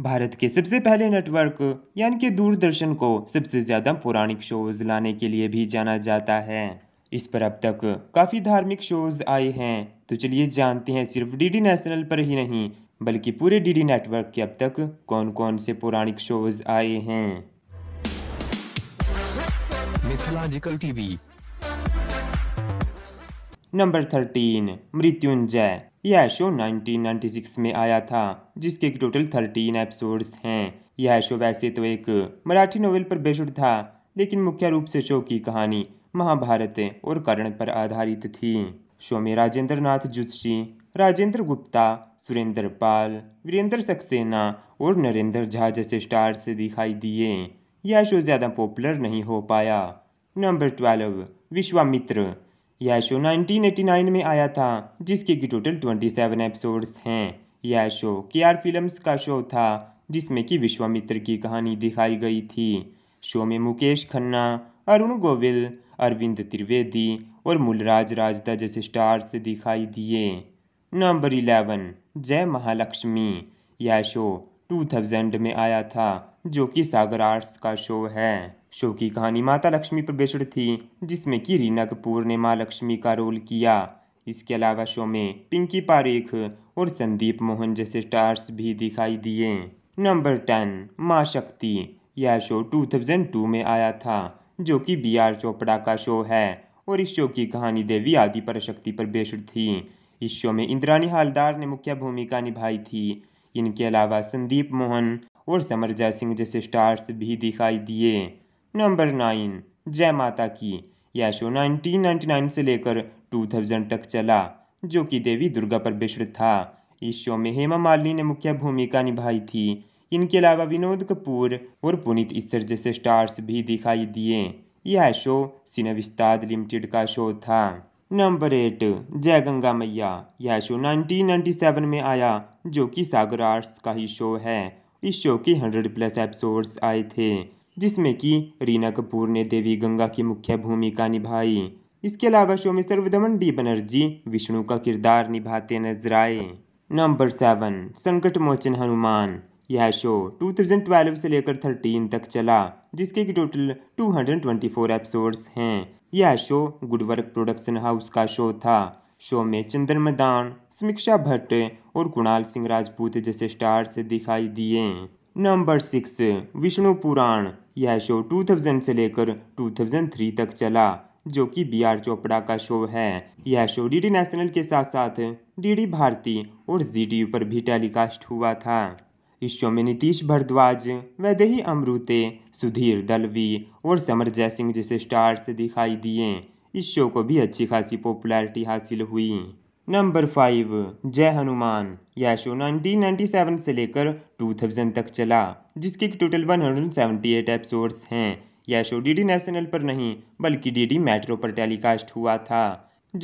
भारत के सबसे पहले नेटवर्क यानी कि दूरदर्शन को सबसे ज़्यादा पौराणिक शोज लाने के लिए भी जाना जाता है इस पर अब तक काफ़ी धार्मिक शोज आए हैं तो चलिए जानते हैं सिर्फ डीडी नेशनल पर ही नहीं बल्कि पूरे डीडी नेटवर्क के अब तक कौन कौन से पौराणिक शोज आए हैं mythological TV number thirteen Mrityunjay यह शो 1996 में आया था जिसके टोटल 13 एपिसोड्स हैं यह शो वैसे तो एक मराठी नोवेल पर बेस्ड था लेकिन मुख्य रूप से शो की कहानी महाभारत और कर्ण पर आधारित थी शो में राजेंद्र नाथ जुत्सी राजेंद्र गुप्ता सुरेंद्र पाल वीरेंद्र सक्सेना और नरेंद्र झा जैसे स्टार्स दिखाई दिए यह शो ज़्यादा पॉपुलर नहीं हो पाया नंबर ट्वेल्व विश्वामित्र यह शो 1989 में आया था जिसके की टोटल 27 एपिसोड्स हैं यह शो के आर फिल्म्स का शो था जिसमें कि विश्वामित्र की कहानी दिखाई गई थी शो में मुकेश खन्ना अरुण गोविल अरविंद त्रिवेदी और मूलराज राजदा जैसे स्टार्स दिखाई दिए नंबर इलेवन जय महालक्ष्मी यह शो 2000 में आया था जो कि सागर आर्ट्स का शो है शो की कहानी माता लक्ष्मी पर बेस्ड थी जिसमें कि रीना कपूर ने माँ लक्ष्मी का रोल किया इसके अलावा शो में पिंकी पारेख और संदीप मोहन जैसे स्टार्स भी दिखाई दिए नंबर टेन माँ शक्ति यह शो 2002 में आया था जो कि बी आर चोपड़ा का शो है और इस शो की कहानी देवी आदि पर शक्ति पर बेस्ड थी इस शो में इंद्राणी हालदार ने मुख्य भूमिका निभाई थी इनके अलावा संदीप मोहन और समरजा सिंह जैसे स्टार्स भी दिखाई दिए नंबर नाइन जय माता की यह शो 1999 से लेकर 2000 तक चला जो कि देवी दुर्गा पर मिश्रित था इस शो में हेमा मालिनी ने मुख्य भूमिका निभाई थी इनके अलावा विनोद कपूर और पुनीत इसर जैसे स्टार्स भी दिखाई दिए यह शो सिने विस्ताद लिमिटेड का शो था नंबर एट जय गंगा मैया यह शो 1997 में आया जो कि सागर आर्ट्स का ही शो है इस शो के 100 प्लस एपिसोड्स आए थे जिसमें कि रीना कपूर ने देवी गंगा की मुख्य भूमिका निभाई इसके अलावा शो में सर्वधमन डी बनर्जी विष्णु का किरदार निभाते नजर आए नंबर सेवन संकट मोचन हनुमान यह शो 2012 से लेकर 13 तक चला जिसके की टोटल 224 एपिसोड्स हैं यह शो गुडवर्क प्रोडक्शन हाउस का शो था शो में चंद्र मदान समीक्षा भट्ट और कुणाल सिंह राजपूत जैसे स्टार से दिखाई दिए नंबर सिक्स विष्णु पुराण यह शो 2000 से लेकर 2003 तक चला जो कि बी आर चोपड़ा का शो है यह शो डीडी नेशनल के साथ साथ डीडी भारती और जी पर भी टेलीकास्ट हुआ था हिस्सों में नीतीश भारद्वाज वैदेही अमरुते सुधीर दलवी और समर जय सिंह जैसे स्टार्स दिखाई दिए इस शो को भी अच्छी खासी पॉपुलैरिटी हासिल हुई नंबर फाइव जय हनुमान यह शो 1997 से लेकर 2000 तक चला जिसके टोटल 178 एपिसोड्स हैं यह शो डीडी नेशनल पर नहीं बल्कि डीडी मेट्रो पर टेलीकास्ट हुआ था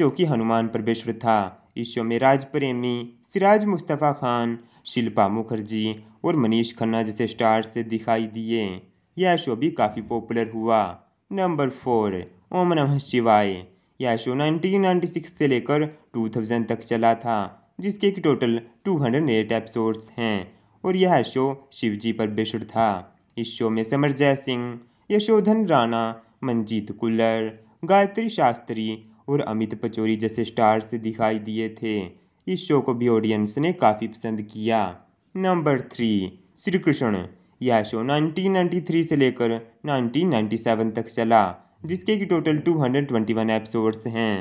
जो कि हनुमान पर बेस्ड था इस शो में राज प्रेमी सिराज मुस्तफ़ा खान शिल्पा मुखर्जी और मनीष खन्ना जैसे स्टार से दिखाई दिए यह शो भी काफ़ी पॉपुलर हुआ नंबर फोर ओम नमः शिवाय यह शो 1996 से लेकर 2000 तक चला था जिसके एक टोटल 208 एपिसोड्स हैं और यह शो शिवजी पर बेसुर था इस शो में समर जय सिंह यशोधन राणा मनजीत कुल्लर गायत्री शास्त्री और अमित पचौरी जैसे स्टार से दिखाई दिए थे इस शो को भी ऑडियंस ने काफ़ी पसंद किया नंबर थ्री श्री कृष्ण यह शो 1993 से लेकर 1997 तक चला जिसके कि टोटल 221 एपिसोड्स हैं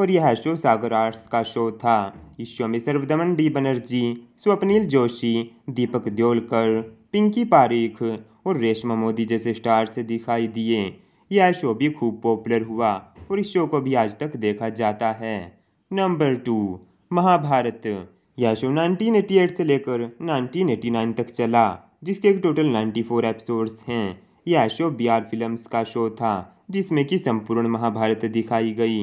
और यह शो सागर आर्ट्स का शो था इस शो में सर्वदमन डी बनर्जी स्वप्निल जोशी दीपक द्योलकर पिंकी पारीख और रेशमा मोदी जैसे स्टार से दिखाई दिए यह शो भी खूब पॉपुलर हुआ और इस शो को भी आज तक देखा जाता है नंबर टू महाभारत यह शो 1988 से लेकर 1989 तक चला जिसके टोटल 94 एपिसोड्स हैं यह शो बी आर फिल्म्स का शो था जिसमें कि संपूर्ण महाभारत दिखाई गई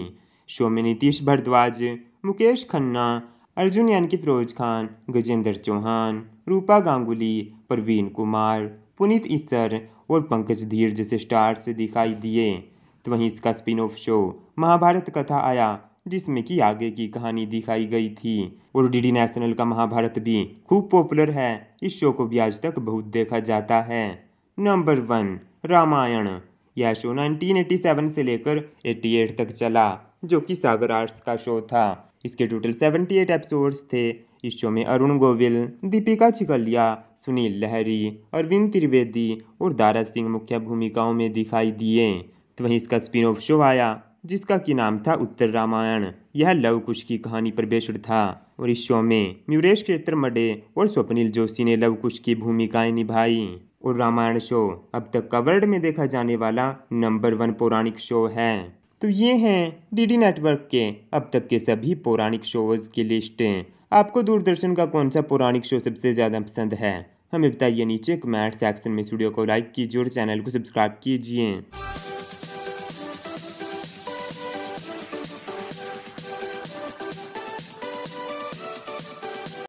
शो में नीतीश भारद्वाज मुकेश खन्ना अर्जुन यान कि फिरोज खान गजेंद्र चौहान रूपा गांगुली प्रवीण कुमार पुनीत ईसर और पंकज धीर जैसे स्टार्स दिखाई दिए तो वहीं इसका स्पिन ऑफ शो महाभारत कथा आया जिसमें कि आगे की कहानी दिखाई गई थी और डीडी नेशनल का महाभारत भी खूब पॉपुलर है इस शो को भी आज तक बहुत देखा जाता है नंबर वन रामायण यह शो 1987 से लेकर 88 तक चला जो कि सागर आर्ट्स का शो था इसके टोटल 78 एपिसोड्स थे इस शो में अरुण गोविल दीपिका छिकलिया सुनील लहरी अरविंद त्रिवेदी और दारा सिंह मुख्य भूमिकाओं में दिखाई दिए तो वहीं इसका स्पिन ऑफ शो आया जिसका की नाम था उत्तर रामायण यह लव कुश की कहानी पर बेसुर था और इस शो में म्यूरेश मडे और स्वप्निल जोशी ने लव कुश की भूमिकाएं निभाई और रामायण शो अब तक का वर्ल्ड में देखा जाने वाला नंबर वन पौराणिक शो है तो ये हैं डीडी नेटवर्क के अब तक के सभी पौराणिक शोज की लिस्ट आपको दूरदर्शन का कौन सा पौराणिक शो सबसे ज़्यादा पसंद है हमें बताइए नीचे कमेंट सेक्शन में स्टूडियो को लाइक कीजिए और चैनल को सब्सक्राइब कीजिए